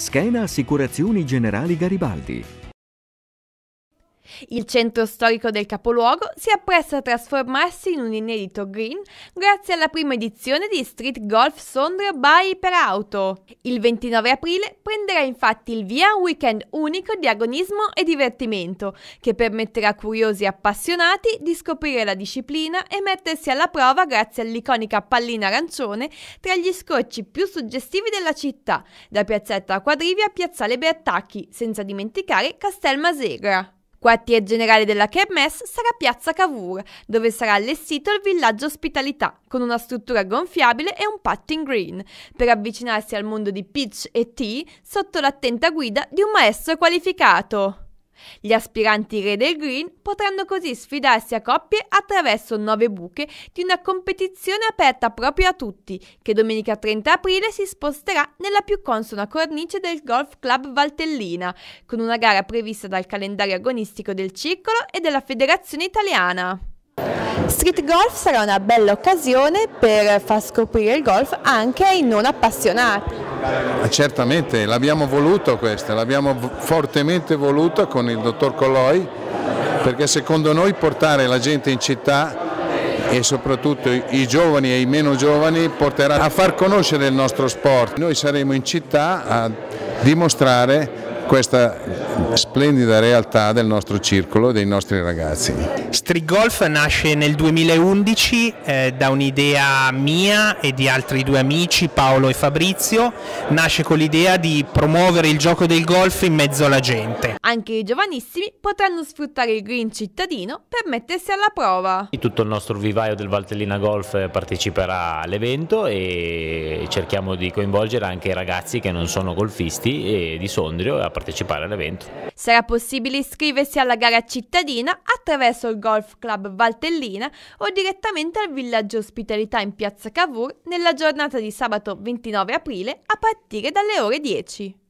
Scheda Assicurazioni Generali Garibaldi il centro storico del capoluogo si appresta a trasformarsi in un inedito green grazie alla prima edizione di Street Golf Sondrio by Iperauto. Il 29 aprile prenderà infatti il via un weekend unico di agonismo e divertimento che permetterà a curiosi e appassionati di scoprire la disciplina e mettersi alla prova grazie all'iconica pallina arancione tra gli scorci più suggestivi della città, da Piazzetta Quadrivia a Piazzale Bertacchi, senza dimenticare Castel Masegra. Quartier generale della Kermesse sarà Piazza Cavour, dove sarà allestito il villaggio ospitalità, con una struttura gonfiabile e un patting green, per avvicinarsi al mondo di pitch e tea sotto l'attenta guida di un maestro qualificato. Gli aspiranti re del green potranno così sfidarsi a coppie attraverso nove buche di una competizione aperta proprio a tutti, che domenica 30 aprile si sposterà nella più consona cornice del Golf Club Valtellina, con una gara prevista dal calendario agonistico del circolo e della Federazione Italiana. Street Golf sarà una bella occasione per far scoprire il golf anche ai non appassionati. Eh, certamente, l'abbiamo voluto questa, l'abbiamo fortemente voluto con il dottor Colloi perché secondo noi portare la gente in città e soprattutto i giovani e i meno giovani porterà a far conoscere il nostro sport. Noi saremo in città a dimostrare questa splendida realtà del nostro circolo e dei nostri ragazzi. Street Golf nasce nel 2011 eh, da un'idea mia e di altri due amici, Paolo e Fabrizio, nasce con l'idea di promuovere il gioco del golf in mezzo alla gente. Anche i giovanissimi potranno sfruttare il green cittadino per mettersi alla prova. Tutto il nostro vivaio del Valtellina Golf parteciperà all'evento e cerchiamo di coinvolgere anche i ragazzi che non sono golfisti e di Sondrio a partecipare all'evento. Sarà possibile iscriversi alla gara cittadina attraverso il Golf Club Valtellina o direttamente al villaggio ospitalità in piazza Cavour nella giornata di sabato 29 aprile a partire dalle ore 10.